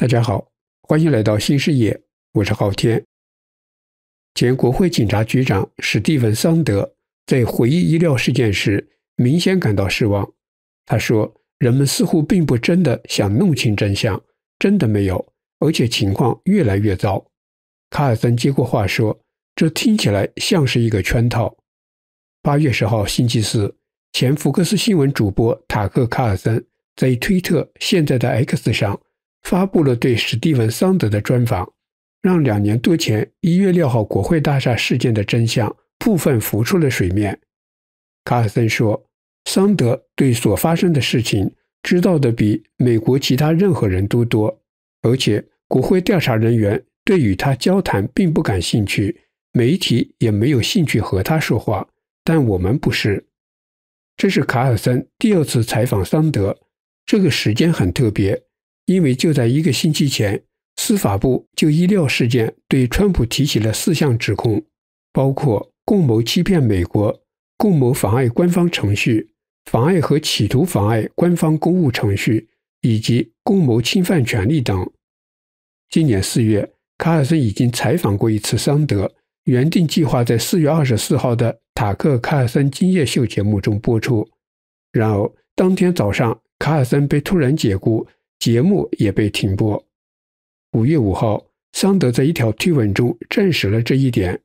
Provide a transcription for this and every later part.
大家好，欢迎来到新视野。我是昊天。前国会警察局长史蒂文·桑德在回忆医疗事件时，明显感到失望。他说：“人们似乎并不真的想弄清真相，真的没有，而且情况越来越糟。”卡尔森接过话说：“这听起来像是一个圈套。”八月十号，星期四，前福克斯新闻主播塔克·卡尔森在推特现在的 X 上。发布了对史蒂文·桑德的专访，让两年多前一月六号国会大厦事件的真相部分浮出了水面。卡尔森说：“桑德对所发生的事情知道的比美国其他任何人都多，而且国会调查人员对与他交谈并不感兴趣，媒体也没有兴趣和他说话，但我们不是。”这是卡尔森第二次采访桑德，这个时间很特别。因为就在一个星期前，司法部就医疗事件对川普提起了四项指控，包括共谋欺骗美国、共谋妨碍官方程序、妨碍和企图妨碍官方公务程序，以及共谋侵犯权利等。今年四月，卡尔森已经采访过一次桑德，原定计划在四月二十四号的塔克·卡尔森今夜秀节目中播出。然而，当天早上，卡尔森被突然解雇。节目也被停播。五月五号，桑德在一条推文中证实了这一点。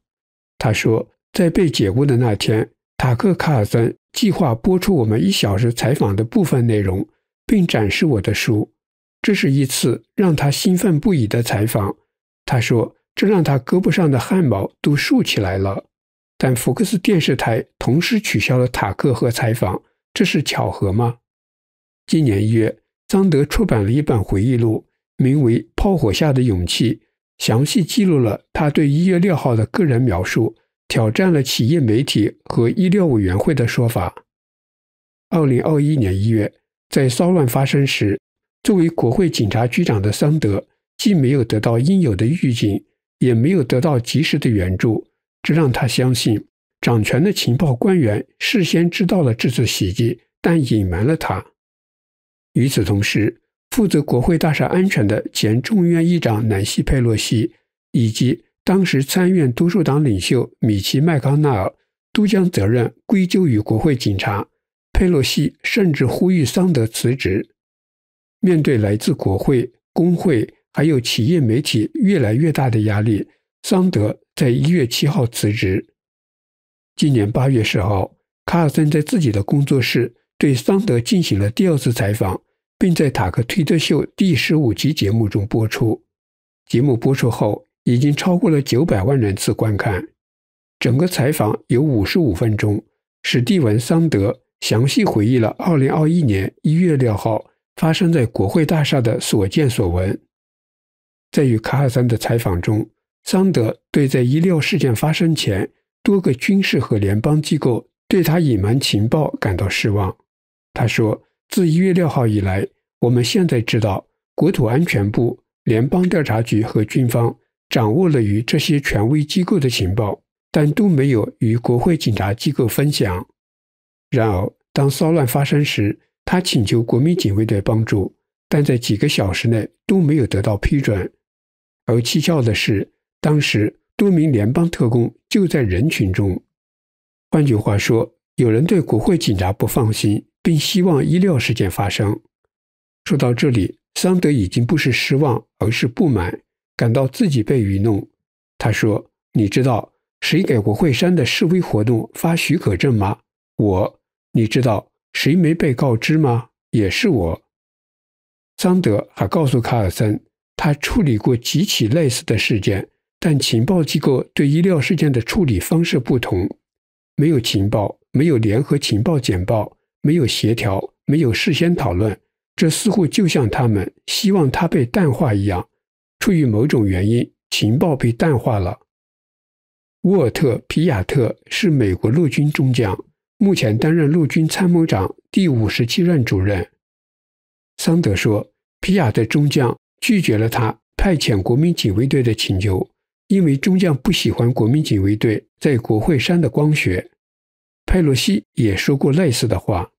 他说，在被解雇的那天，塔克·卡尔森计划播出我们一小时采访的部分内容，并展示我的书。这是一次让他兴奋不已的采访。他说，这让他胳膊上的汗毛都竖起来了。但福克斯电视台同时取消了塔克和采访，这是巧合吗？今年一月。桑德出版了一本回忆录，名为《炮火下的勇气》，详细记录了他对一月六号的个人描述，挑战了企业媒体和医疗委员会的说法。二零二一年一月，在骚乱发生时，作为国会警察局长的桑德既没有得到应有的预警，也没有得到及时的援助，这让他相信掌权的情报官员事先知道了这次袭击，但隐瞒了他。与此同时，负责国会大厦安全的前众议院议长南希·佩洛西以及当时参院多数党领袖米奇·麦康奈尔都将责任归咎于国会警察。佩洛西甚至呼吁桑德辞职。面对来自国会、工会还有企业媒体越来越大的压力，桑德在一月七号辞职。今年八月十号，卡尔森在自己的工作室。对桑德进行了第二次采访，并在《塔克推特秀》第十五集节目中播出。节目播出后，已经超过了九百万人次观看。整个采访有五十五分钟，史蒂文·桑德详细回忆了2021年1月6号发生在国会大厦的所见所闻。在与卡尔森的采访中，桑德对在一六事件发生前多个军事和联邦机构对他隐瞒情报感到失望。他说：“自一月六号以来，我们现在知道国土安全部、联邦调查局和军方掌握了与这些权威机构的情报，但都没有与国会警察机构分享。然而，当骚乱发生时，他请求国民警卫队帮助，但在几个小时内都没有得到批准。而蹊跷的是，当时多名联邦特工就在人群中。换句话说，有人对国会警察不放心。”并希望意料事件发生。说到这里，桑德已经不是失望，而是不满，感到自己被愚弄。他说：“你知道谁给国会山的示威活动发许可证吗？我。你知道谁没被告知吗？也是我。”桑德还告诉卡尔森，他处理过几起类似的事件，但情报机构对医疗事件的处理方式不同，没有情报，没有联合情报简报。没有协调，没有事先讨论，这似乎就像他们希望它被淡化一样。出于某种原因，情报被淡化了。沃尔特·皮亚特是美国陆军中将，目前担任陆军参谋长、第五十七任主任。桑德说，皮亚特中将拒绝了他派遣国民警卫队的请求，因为中将不喜欢国民警卫队在国会山的光学。佩洛西也说过类似的话。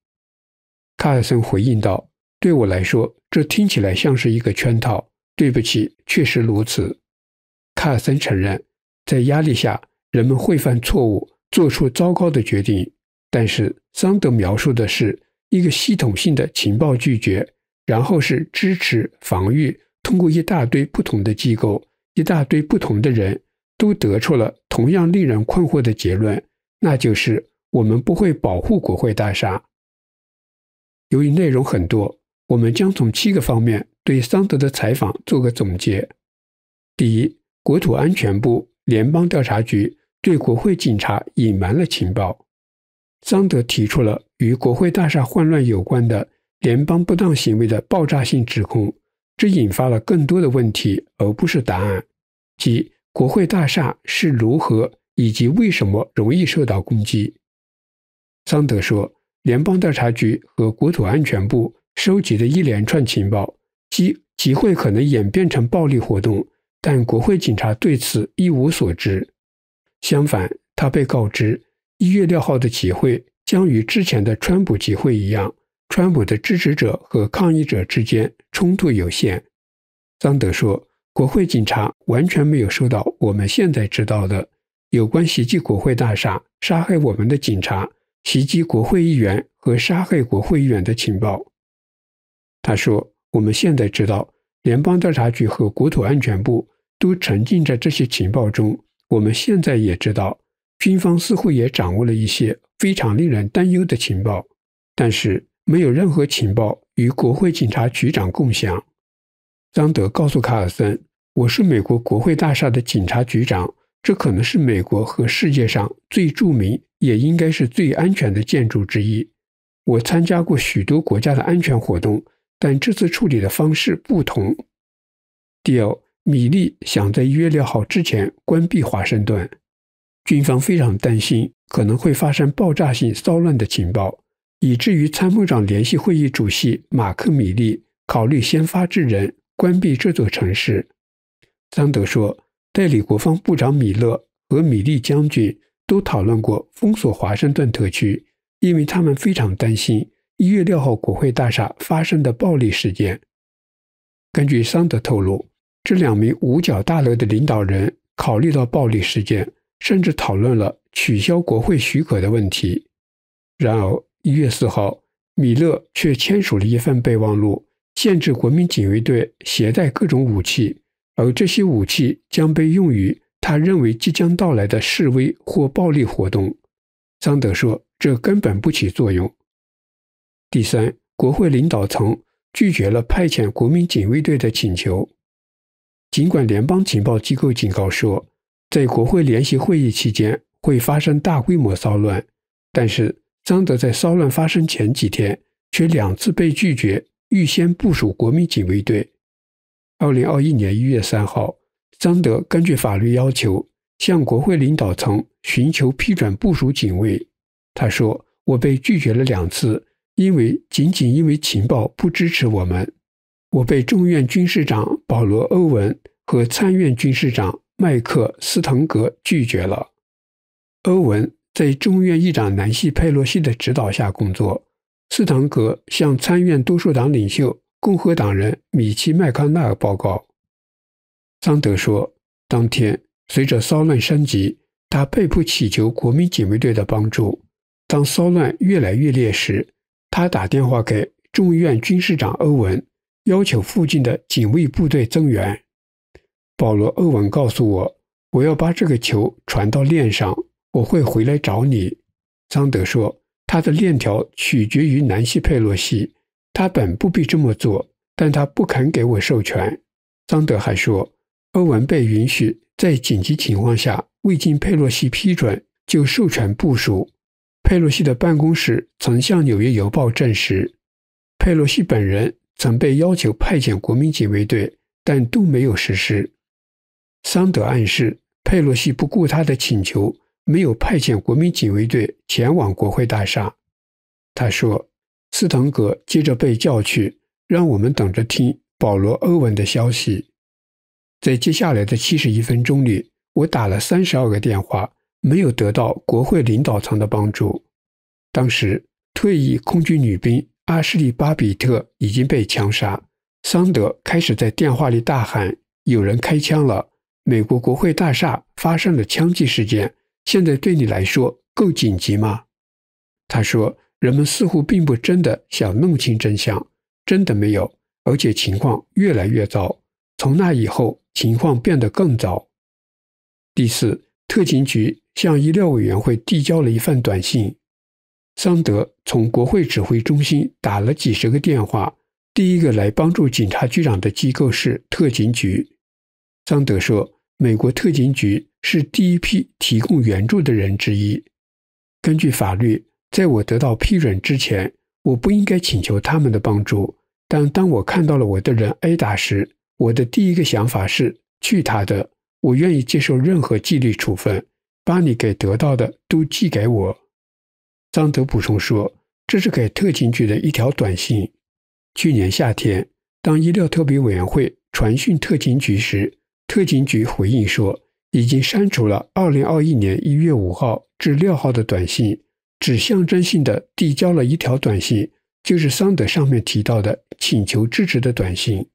卡尔森回应道：“对我来说，这听起来像是一个圈套。对不起，确实如此。”卡尔森承认，在压力下，人们会犯错误，做出糟糕的决定。但是，桑德描述的是一个系统性的情报拒绝，然后是支持防御。通过一大堆不同的机构，一大堆不同的人，都得出了同样令人困惑的结论，那就是我们不会保护国会大厦。由于内容很多，我们将从七个方面对桑德的采访做个总结。第一，国土安全部、联邦调查局对国会警察隐瞒了情报。桑德提出了与国会大厦混乱有关的联邦不当行为的爆炸性指控，这引发了更多的问题而不是答案，即国会大厦是如何以及为什么容易受到攻击。桑德说。联邦调查局和国土安全部收集的一连串情报，即集会可能演变成暴力活动，但国会警察对此一无所知。相反，他被告知，一月六号的集会将与之前的川普集会一样，川普的支持者和抗议者之间冲突有限。桑德说，国会警察完全没有收到我们现在知道的有关袭击国会大厦、杀害我们的警察。袭击国会议员和杀害国会议员的情报。他说：“我们现在知道，联邦调查局和国土安全部都沉浸在这些情报中。我们现在也知道，军方似乎也掌握了一些非常令人担忧的情报，但是没有任何情报与国会警察局长共享。”张德告诉卡尔森：“我是美国国会大厦的警察局长，这可能是美国和世界上最著名。”也应该是最安全的建筑之一。我参加过许多国家的安全活动，但这次处理的方式不同。第二，米利想在约六号之前关闭华盛顿。军方非常担心可能会发生爆炸性骚乱的情报，以至于参谋长联席会议主席马克·米利考虑先发制人关闭这座城市。桑德说，代理国防部长米勒和米利将军。都讨论过封锁华盛顿特区，因为他们非常担心一月六号国会大厦发生的暴力事件。根据桑德透露，这两名五角大楼的领导人考虑到暴力事件，甚至讨论了取消国会许可的问题。然而，一月四号，米勒却签署了一份备忘录，限制国民警卫队携带各种武器，而这些武器将被用于。他认为即将到来的示威或暴力活动，张德说：“这根本不起作用。”第三，国会领导层拒绝了派遣国民警卫队的请求，尽管联邦情报机构警告说，在国会联席会议期间会发生大规模骚乱，但是张德在骚乱发生前几天却两次被拒绝预先部署国民警卫队。二零二一年一月三号。桑德根据法律要求向国会领导层寻求批准部署警卫。他说：“我被拒绝了两次，因为仅仅因为情报不支持我们，我被众院军事长保罗·欧文和参院军事长麦克·斯腾格拒绝了。”欧文在众院议长南希·佩洛西的指导下工作，斯腾格向参院多数党领袖、共和党人米奇·麦康奈尔报告。桑德说，当天随着骚乱升级，他被迫祈求国民警卫队的帮助。当骚乱越来越烈时，他打电话给众议院军事长欧文，要求附近的警卫部队增援。保罗·欧文告诉我：“我要把这个球传到链上，我会回来找你。”桑德说，他的链条取决于南希·佩洛西。他本不必这么做，但他不肯给我授权。桑德还说。欧文被允许在紧急情况下未经佩洛西批准就授权部署。佩洛西的办公室曾向《纽约邮报》证实，佩洛西本人曾被要求派遣国民警卫队，但都没有实施。桑德暗示，佩洛西不顾他的请求，没有派遣国民警卫队前往国会大厦。他说：“斯滕格接着被叫去，让我们等着听保罗·欧文的消息。”在接下来的七十一分钟里，我打了三十二个电话，没有得到国会领导层的帮助。当时，退役空军女兵阿什利·巴比特已经被枪杀。桑德开始在电话里大喊：“有人开枪了！美国国会大厦发生了枪击事件。现在对你来说够紧急吗？”他说：“人们似乎并不真的想弄清真相，真的没有，而且情况越来越糟。”从那以后，情况变得更糟。第四特警局向医疗委员会递交了一份短信。桑德从国会指挥中心打了几十个电话。第一个来帮助警察局长的机构是特警局。桑德说：“美国特警局是第一批提供援助的人之一。”根据法律，在我得到批准之前，我不应该请求他们的帮助。但当我看到了我的人挨打时，我的第一个想法是去他的，我愿意接受任何纪律处分。把你给得到的都寄给我。”桑德补充说：“这是给特勤局的一条短信。去年夏天，当医疗特别委员会传讯特勤局时，特勤局回应说，已经删除了2021年1月5号至6号的短信，只象征性的递交了一条短信，就是桑德上面提到的请求支持的短信。”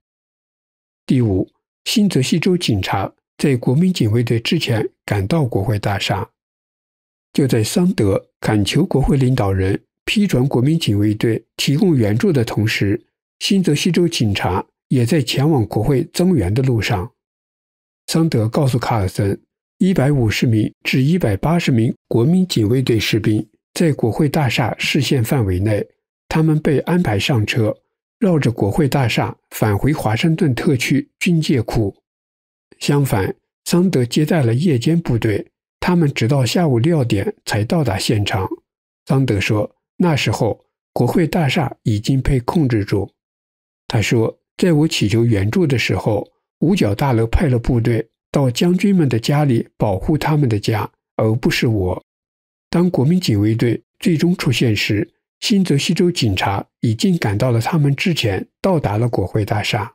第五，新泽西州警察在国民警卫队之前赶到国会大厦。就在桑德恳求国会领导人批准国民警卫队提供援助的同时，新泽西州警察也在前往国会增援的路上。桑德告诉卡尔森，一百五十名至一百八十名国民警卫队士兵在国会大厦视线范围内，他们被安排上车。绕着国会大厦返回华盛顿特区军械库。相反，桑德接待了夜间部队，他们直到下午六点才到达现场。桑德说，那时候国会大厦已经被控制住。他说，在我祈求援助的时候，五角大楼派了部队到将军们的家里保护他们的家，而不是我。当国民警卫队最终出现时，新泽西州警察已经赶到了，他们之前到达了国会大厦。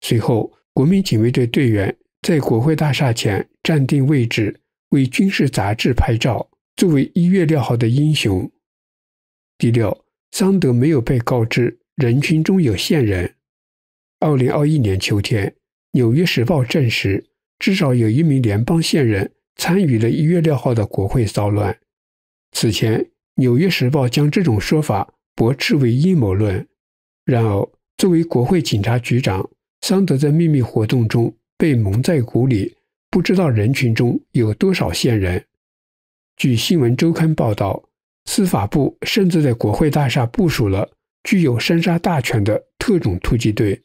随后，国民警卫队队员在国会大厦前站定位置，为《军事杂志》拍照，作为一月六号的英雄。第六，桑德没有被告知人群中有线人。二零二一年秋天，《纽约时报》证实，至少有一名联邦线人参与了一月六号的国会骚乱。此前。《纽约时报》将这种说法驳斥为阴谋论。然而，作为国会警察局长，桑德在秘密活动中被蒙在鼓里，不知道人群中有多少线人。据《新闻周刊》报道，司法部甚至在国会大厦部署了具有生杀大权的特种突击队。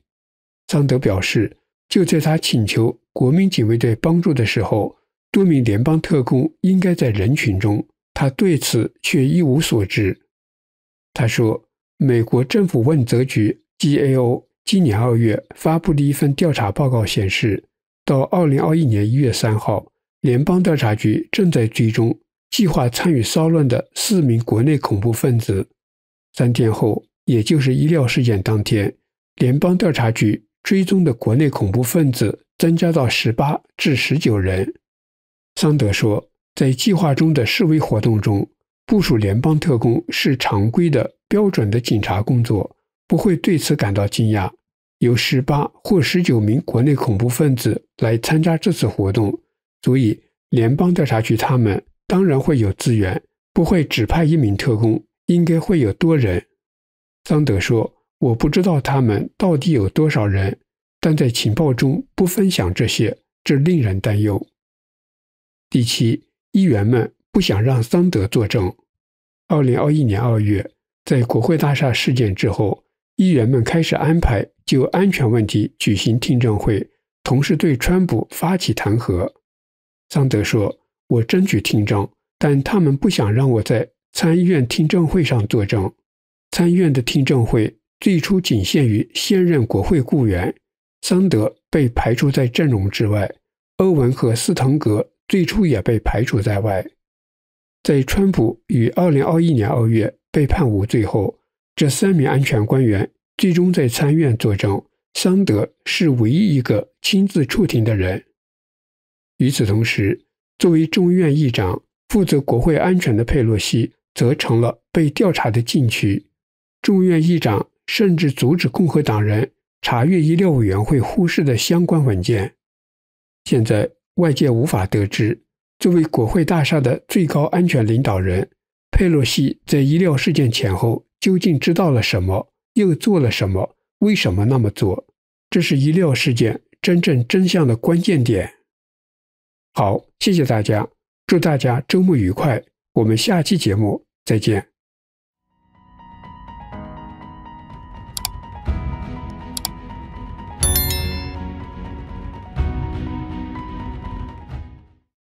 桑德表示，就在他请求国民警卫队帮助的时候，多名联邦特工应该在人群中。他对此却一无所知。他说，美国政府问责局 （GAO） 今年二月发布的一份调查报告显示，到2021年1月3号，联邦调查局正在追踪计划参与骚乱的四名国内恐怖分子。三天后，也就是医疗事件当天，联邦调查局追踪的国内恐怖分子增加到18至19人。桑德说。在计划中的示威活动中，部署联邦特工是常规的标准的警察工作，不会对此感到惊讶。有十八或十九名国内恐怖分子来参加这次活动，所以联邦调查局他们当然会有资源，不会只派一名特工。应该会有多人，桑德说：“我不知道他们到底有多少人，但在情报中不分享这些，这令人担忧。”第七。议员们不想让桑德作证。二零二一年二月，在国会大厦事件之后，议员们开始安排就安全问题举行听证会，同时对川普发起弹劾。桑德说：“我争取听证，但他们不想让我在参议院听证会上作证。参议院的听证会最初仅限于现任国会雇员，桑德被排除在阵容之外。欧文和斯滕格。”最初也被排除在外。在川普于2021年2月被判无罪后，这三名安全官员最终在参院作证。桑德是唯一一个亲自出庭的人。与此同时，作为众议院议长、负责国会安全的佩洛西，则成了被调查的禁区。众议院议长甚至阻止共和党人查阅医疗委员会忽视的相关文件。现在。外界无法得知，作为国会大厦的最高安全领导人，佩洛西在医疗事件前后究竟知道了什么，又做了什么，为什么那么做？这是医疗事件真正真相的关键点。好，谢谢大家，祝大家周末愉快，我们下期节目再见。